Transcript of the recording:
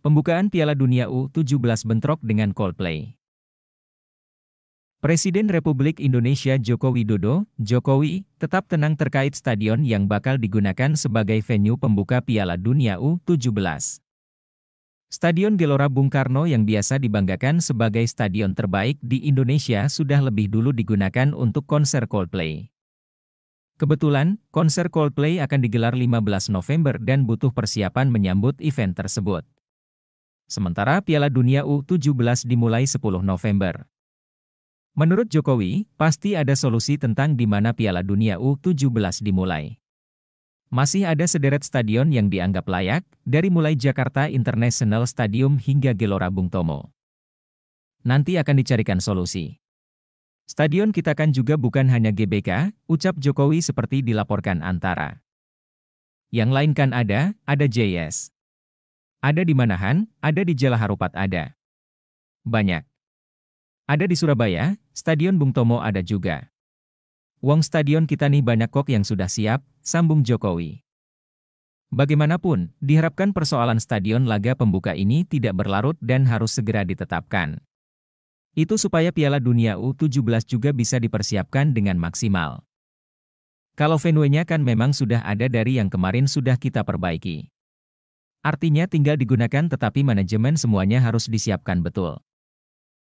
Pembukaan Piala Dunia U17 bentrok dengan Coldplay. Presiden Republik Indonesia Joko Widodo, Jokowi, tetap tenang terkait stadion yang bakal digunakan sebagai venue pembuka Piala Dunia U17. Stadion Gelora Bung Karno yang biasa dibanggakan sebagai stadion terbaik di Indonesia sudah lebih dulu digunakan untuk konser Coldplay. Kebetulan, konser Coldplay akan digelar 15 November dan butuh persiapan menyambut event tersebut. Sementara Piala Dunia U17 dimulai 10 November. Menurut Jokowi, pasti ada solusi tentang di mana Piala Dunia U17 dimulai. Masih ada sederet stadion yang dianggap layak, dari mulai Jakarta International Stadium hingga Gelora Bung Tomo. Nanti akan dicarikan solusi. Stadion kita kan juga bukan hanya GBK, ucap Jokowi seperti dilaporkan antara. Yang lain kan ada, ada JS. Ada di Manahan, ada di Jalan Harupat ada. Banyak. Ada di Surabaya, Stadion Bung Tomo ada juga. Wong stadion kita nih banyak kok yang sudah siap, sambung Jokowi. Bagaimanapun, diharapkan persoalan stadion laga pembuka ini tidak berlarut dan harus segera ditetapkan. Itu supaya Piala Dunia U17 juga bisa dipersiapkan dengan maksimal. Kalau venue-nya kan memang sudah ada dari yang kemarin sudah kita perbaiki. Artinya tinggal digunakan tetapi manajemen semuanya harus disiapkan betul.